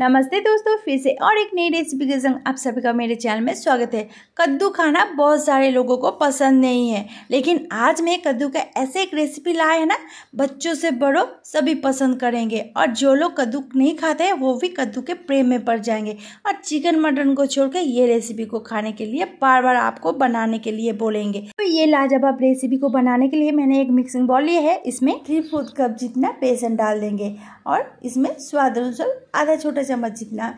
नमस्ते दोस्तों फिर से और एक नई रेसिपी के संग आप सभी का मेरे चैनल में स्वागत है कद्दू खाना बहुत सारे लोगों को पसंद नहीं है लेकिन आज मैं कद्दू का ऐसे एक रेसिपी लाया है ना बच्चों से बड़ों सभी पसंद करेंगे और जो लोग कद्दू नहीं खाते हैं वो भी कद्दू के प्रेम में पड़ जाएंगे और चिकन मटन को छोड़ कर ये रेसिपी को खाने के लिए बार बार आपको बनाने के लिए बोलेंगे तो ये लाजवाब रेसिपी को बनाने के लिए मैंने एक मिक्सिंग बॉल लिया है इसमें थ्री फोर्थ कप जितना बेसन डाल देंगे और इसमें स्वाद अनुसार आधा छोटा चम्मच जितना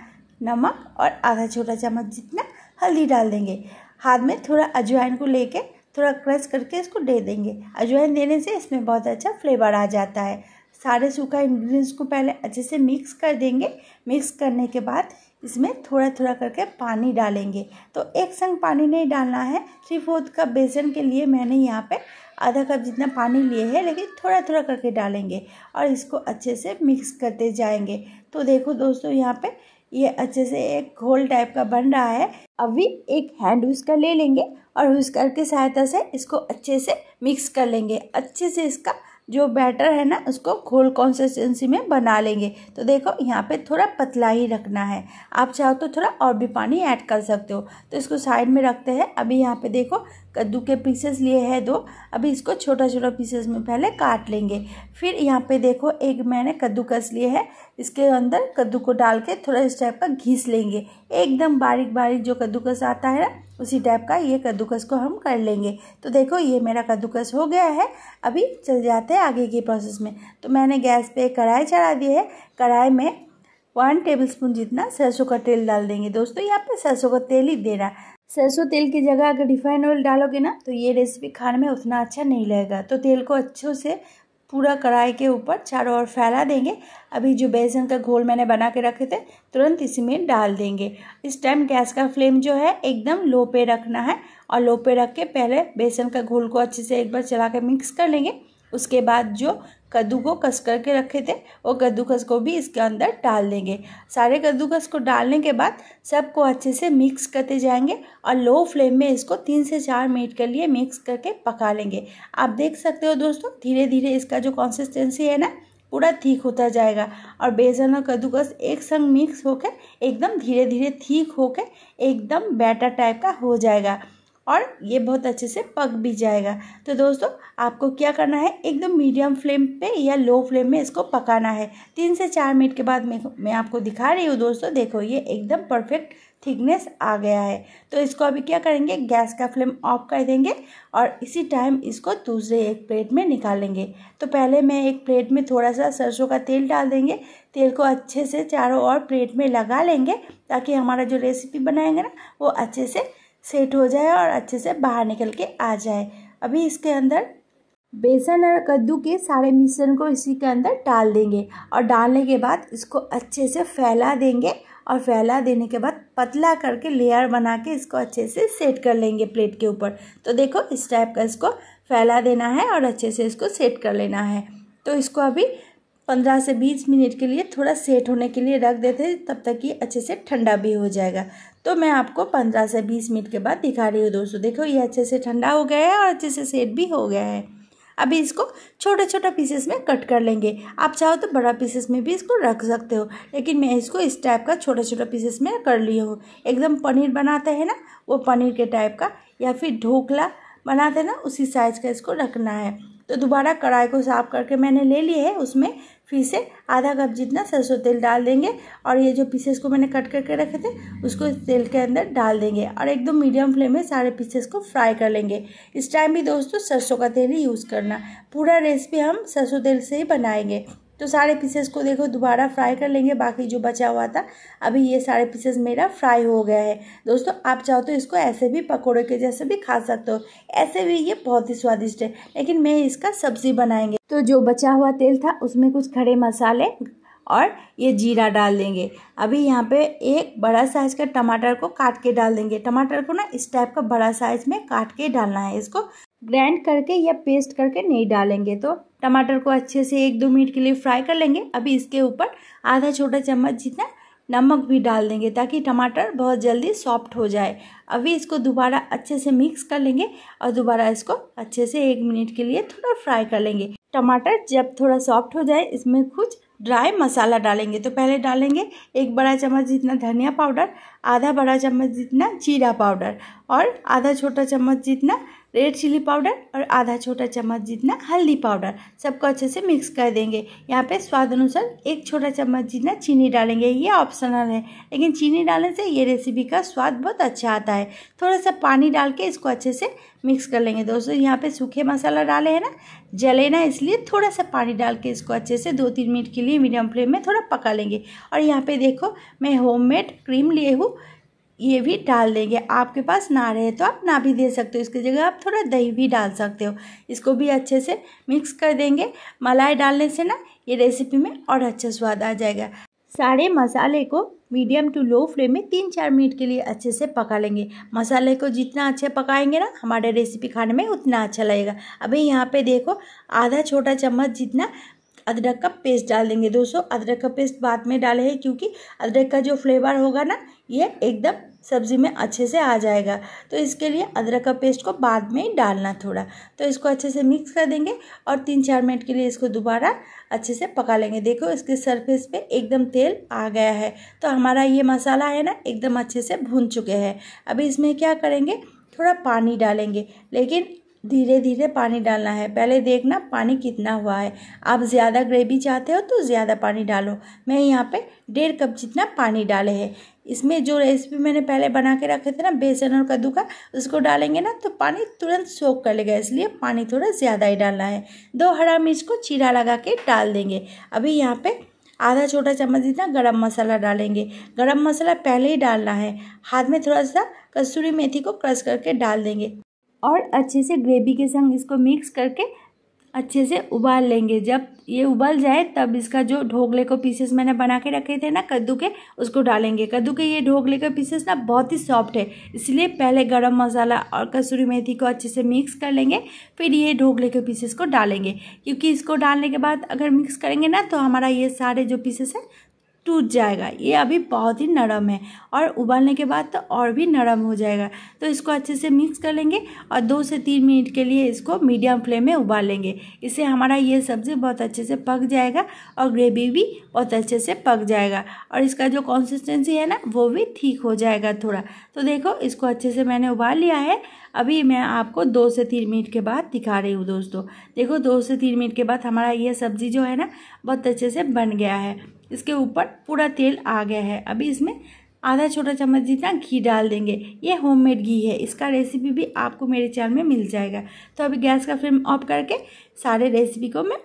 नमक और आधा छोटा चम्मच जितना हल्दी डाल देंगे हाथ में थोड़ा अजवाइन को लेके थोड़ा क्रश करके इसको दे देंगे अजवाइन देने से इसमें बहुत अच्छा फ्लेवर आ जाता है सारे सूखा इन्ग्रीडियंट्स को पहले अच्छे से मिक्स कर देंगे मिक्स करने के बाद इसमें थोड़ा थोड़ा करके पानी डालेंगे तो एक संग पानी नहीं डालना है थ्री फोर्थ कप बेसन के लिए मैंने यहाँ पे आधा कप जितना पानी लिए है लेकिन थोड़ा थोड़ा करके डालेंगे और इसको अच्छे से मिक्स करते जाएंगे तो देखो दोस्तों यहाँ पे ये अच्छे से एक घोल टाइप का बन रहा है अभी एक हैंड उसका ले लेंगे और उसकर करके सहायता से इसको अच्छे से मिक्स कर लेंगे अच्छे से इसका जो बैटर है ना उसको घोल कंसिस्टेंसी में बना लेंगे तो देखो यहाँ पे थोड़ा पतला ही रखना है आप चाहो तो थोड़ा और भी पानी ऐड कर सकते हो तो इसको साइड में रखते हैं अभी यहाँ पे देखो कद्दू के पीसेस लिए हैं दो अभी इसको छोटा छोटा पीसेस में पहले काट लेंगे फिर यहाँ पे देखो एक मैंने कद्दूकस लिए है इसके अंदर कद्दू को डाल के थोड़ा इस टाइप का घीस लेंगे एकदम बारीक बारीक जो कद्दूकस आता है ना उसी टाइप का ये कद्दूकस को हम कर लेंगे तो देखो ये मेरा कद्दूकस हो गया है अभी चल जाते हैं आगे की प्रोसेस में तो मैंने गैस पे कढ़ाई चढ़ा दी है कढ़ाई में वन टेबल स्पून जितना सरसों का तेल डाल देंगे दोस्तों यहाँ पे सरसों का तेल ही देना सरसों तेल की जगह अगर रिफाइंड ऑयल डालोगे ना तो ये रेसिपी खाने में उतना अच्छा नहीं लगेगा तो तेल को अच्छे से पूरा कढ़ाई के ऊपर चारों ओर फैला देंगे अभी जो बेसन का घोल मैंने बना के रखे थे तुरंत इसी में डाल देंगे इस टाइम गैस का फ्लेम जो है एकदम लो पे रखना है और लो पे रख के पहले बेसन का घोल को अच्छे से एक बार चला के मिक्स कर लेंगे उसके बाद जो कद्दू को कस करके रखे थे वो कद्दूकस को भी इसके अंदर डाल देंगे सारे कद्दूकस को डालने के बाद सबको अच्छे से मिक्स करते जाएंगे और लो फ्लेम में इसको तीन से चार मिनट के लिए मिक्स करके पका लेंगे आप देख सकते हो दोस्तों धीरे धीरे इसका जो कंसिस्टेंसी है ना पूरा ठीक होता जाएगा और बेसन और कद्दूकस एक संग मिक्स होकर एकदम धीरे धीरे ठीक होकर एकदम बैटर टाइप का हो जाएगा और ये बहुत अच्छे से पक भी जाएगा तो दोस्तों आपको क्या करना है एकदम मीडियम फ्लेम पे या लो फ्लेम में इसको पकाना है तीन से चार मिनट के बाद मैं मैं आपको दिखा रही हूँ दोस्तों देखो ये एकदम परफेक्ट थिकनेस आ गया है तो इसको अभी क्या करेंगे गैस का फ्लेम ऑफ कर देंगे और इसी टाइम इसको दूसरे एक प्लेट में निकालेंगे तो पहले मैं एक प्लेट में थोड़ा सा सरसों का तेल डाल देंगे तेल को अच्छे से चारों ओर प्लेट में लगा लेंगे ताकि हमारा जो रेसिपी बनाएंगे ना वो अच्छे से सेट हो जाए और अच्छे से बाहर निकल के आ जाए अभी इसके अंदर बेसन और कद्दू के सारे मिश्रण को इसी के अंदर डाल देंगे और डालने के बाद इसको अच्छे से फैला देंगे और फैला देने के बाद पतला करके लेयर बना के इसको अच्छे से सेट कर लेंगे प्लेट के ऊपर तो देखो इस टाइप का इसको फैला देना है और अच्छे से इसको सेट कर लेना है तो इसको अभी पंद्रह से बीस मिनट के लिए थोड़ा सेट होने के लिए रख देते हैं तब तक ये अच्छे से ठंडा भी हो जाएगा तो मैं आपको पंद्रह से बीस मिनट के बाद दिखा रही हूँ दोस्तों देखो ये अच्छे से ठंडा हो गया है और अच्छे से सेट भी हो गया है अभी इसको छोटे छोटे पीसेस में कट कर लेंगे आप चाहो तो बड़ा पीसेस में भी इसको रख सकते हो लेकिन मैं इसको इस टाइप का छोटे छोटे पीसेस में कर लिया हूँ एकदम पनीर बनाते हैं ना वो पनीर के टाइप का या फिर ढोकला बनाते हैं ना उसी साइज़ का इसको रखना है तो दोबारा कढ़ाई को साफ़ करके मैंने ले लिए है उसमें फिर से आधा कप जितना सरसों तेल डाल देंगे और ये जो पीसेस को मैंने कट करके रखे थे उसको तेल के अंदर डाल देंगे और एकदम मीडियम फ्लेम में सारे पीसेस को फ्राई कर लेंगे इस टाइम भी दोस्तों सरसों का तेल ही यूज़ करना पूरा रेसिपी हम सरसों तेल से ही बनाएंगे तो सारे पीसेस को देखो दोबारा फ्राई कर लेंगे बाकी जो बचा हुआ था अभी ये सारे पीसेस मेरा फ्राई हो गया है दोस्तों आप चाहो तो इसको ऐसे भी पकौड़े के जैसे भी खा सकते हो ऐसे भी ये बहुत ही स्वादिष्ट है लेकिन मैं इसका सब्ज़ी बनाएंगे तो जो बचा हुआ तेल था उसमें कुछ खड़े मसाले और ये जीरा डाल देंगे अभी यहाँ पे एक बड़ा साइज का टमाटर को काट के डाल देंगे टमाटर को ना इस टाइप का बड़ा साइज में काट के डालना है इसको ग्राइंड करके या पेस्ट करके नहीं डालेंगे तो टमाटर को अच्छे से एक दो मिनट के लिए फ्राई कर लेंगे अभी इसके ऊपर आधा छोटा चम्मच जितना नमक भी डाल देंगे ताकि टमाटर बहुत जल्दी सॉफ्ट हो जाए अभी इसको दोबारा अच्छे से मिक्स कर लेंगे और दोबारा इसको अच्छे से एक मिनट के लिए थोड़ा फ्राई कर लेंगे टमाटर जब थोड़ा सॉफ्ट हो जाए इसमें कुछ ड्राई मसाला डालेंगे तो पहले डालेंगे एक बड़ा चम्मच जितना धनिया पाउडर आधा बड़ा चम्मच जितना जीरा पाउडर और आधा छोटा चम्मच जितना रेड चिली पाउडर और आधा छोटा चम्मच जितना हल्दी पाउडर सबको अच्छे से मिक्स कर देंगे यहाँ पे स्वाद अनुसार एक छोटा चम्मच जितना चीनी डालेंगे ये ऑप्शनल है लेकिन चीनी डालने से ये रेसिपी का स्वाद बहुत अच्छा आता है थोड़ा सा पानी डाल के इसको अच्छे से मिक्स कर लेंगे दोस्तों यहाँ पे सूखे मसाला डाले हैं ना जले ना इसलिए थोड़ा सा पानी डाल के इसको अच्छे से दो तीन मिनट के लिए मीडियम फ्लेम में थोड़ा पका लेंगे और यहाँ पे देखो मैं होममेड क्रीम लिए हूँ ये भी डाल देंगे आपके पास ना रहे तो आप ना भी दे सकते हो इसकी जगह आप थोड़ा दही भी डाल सकते हो इसको भी अच्छे से मिक्स कर देंगे मलाई डालने से ना ये रेसिपी में और अच्छा स्वाद आ जाएगा सारे मसाले को मीडियम टू लो फ्लेम में तीन चार मिनट के लिए अच्छे से पका लेंगे मसाले को जितना अच्छे पकाएंगे ना हमारे रेसिपी खाने में उतना अच्छा लगेगा अभी यहाँ पे देखो आधा छोटा चम्मच जितना अदरक का पेस्ट डाल देंगे दोस्तों अदरक का पेस्ट बाद में डाले हैं क्योंकि अदरक का जो फ्लेवर होगा ना ये एकदम सब्ज़ी में अच्छे से आ जाएगा तो इसके लिए अदरक का पेस्ट को बाद में ही डालना थोड़ा तो इसको अच्छे से मिक्स कर देंगे और तीन चार मिनट के लिए इसको दोबारा अच्छे से पका लेंगे देखो इसके सरफेस पे एकदम तेल आ गया है तो हमारा ये मसाला है ना एकदम अच्छे से भून चुके हैं अभी इसमें क्या करेंगे थोड़ा पानी डालेंगे लेकिन धीरे धीरे पानी डालना है पहले देखना पानी कितना हुआ है आप ज़्यादा ग्रेवी चाहते हो तो ज़्यादा पानी डालो मैं यहाँ पे डेढ़ कप जितना पानी डाले है इसमें जो रेसिपी मैंने पहले बना के रखे थे ना बेसन और कद्दू का उसको डालेंगे ना तो पानी तुरंत सोख कर लेगा इसलिए पानी थोड़ा ज़्यादा ही डालना है दो हरा मिर्च को चीरा लगा के डाल देंगे अभी यहाँ पर आधा छोटा चम्मच जितना गरम मसाला डालेंगे गरम मसाला पहले ही डालना है हाथ में थोड़ा सा कसूरी मेथी को क्रश करके डाल देंगे और अच्छे से ग्रेवी के संग इसको मिक्स करके अच्छे से उबाल लेंगे जब ये उबल जाए तब इसका जो ढोकले को पीसेस मैंने बना के रखे थे ना कद्दू के उसको डालेंगे कद्दू के ये ढोकले के पीसेस ना बहुत ही सॉफ्ट है इसलिए पहले गरम मसाला और कसूरी मेथी को अच्छे से मिक्स कर लेंगे फिर ये ढोकले के पीसेस को डालेंगे क्योंकि इसको डालने के बाद अगर मिक्स करेंगे ना तो हमारा ये सारे जो पीसेस है टूट जाएगा ये अभी बहुत ही नरम है और उबालने के बाद तो और भी नरम हो जाएगा तो इसको अच्छे से मिक्स कर लेंगे और दो से तीन मिनट के लिए इसको मीडियम फ्लेम में उबालेंगे इससे हमारा ये सब्ज़ी बहुत अच्छे से पक जाएगा और ग्रेवी भी बहुत अच्छे से पक जाएगा और इसका जो कंसिस्टेंसी है ना वो भी ठीक हो जाएगा थोड़ा तो देखो इसको अच्छे से मैंने उबाल लिया है अभी मैं आपको दो से तीन मिनट के बाद दिखा रही हूँ दोस्तों देखो दो से तीन मिनट के बाद हमारा ये सब्ज़ी जो है ना बहुत अच्छे से बन गया है इसके ऊपर पूरा तेल आ गया है अभी इसमें आधा छोटा चम्मच जितना घी डाल देंगे ये होममेड घी है इसका रेसिपी भी आपको मेरे चैनल में मिल जाएगा तो अभी गैस का फ्लेम ऑफ करके सारे रेसिपी को मैं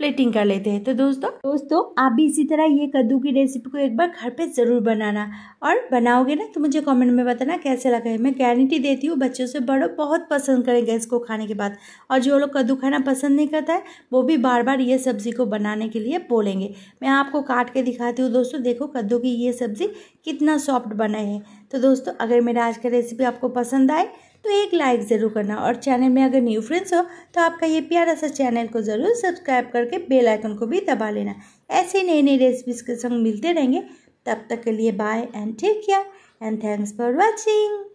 प्लेटिंग कर लेते हैं तो दोस्तों दोस्तों आप भी इसी तरह ये कद्दू की रेसिपी को एक बार घर पे ज़रूर बनाना और बनाओगे ना तो मुझे कमेंट में बताना कैसे लगा है मैं गारंटी देती हूँ बच्चों से बड़े बहुत पसंद करेंगे इसको खाने के बाद और जो लोग कद्दू खाना पसंद नहीं करता है वो भी बार बार ये सब्ज़ी को बनाने के लिए बोलेंगे मैं आपको काट के दिखाती हूँ दोस्तों देखो कद्दू की ये सब्ज़ी कितना सॉफ्ट बना है तो दोस्तों अगर मेरा आज का रेसिपी आपको पसंद आए तो एक लाइक ज़रूर करना और चैनल में अगर न्यू फ्रेंड्स हो तो आपका ये प्यारा सा चैनल को ज़रूर सब्सक्राइब करके बेल आइकन को भी दबा लेना ऐसे ही नई नई रेसिपीज़ के संग मिलते रहेंगे तब तक के लिए bye and take care and thanks for watching